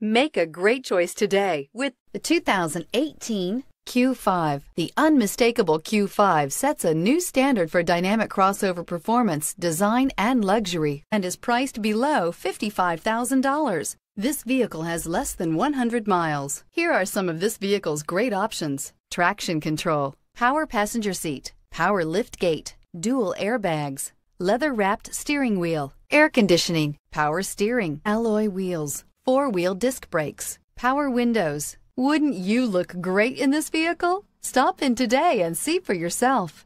Make a great choice today with the 2018 Q5. The unmistakable Q5 sets a new standard for dynamic crossover performance, design, and luxury, and is priced below $55,000. This vehicle has less than 100 miles. Here are some of this vehicle's great options. Traction control, power passenger seat, power lift gate, dual airbags, leather-wrapped steering wheel, air conditioning, power steering, alloy wheels, four-wheel disc brakes, power windows. Wouldn't you look great in this vehicle? Stop in today and see for yourself.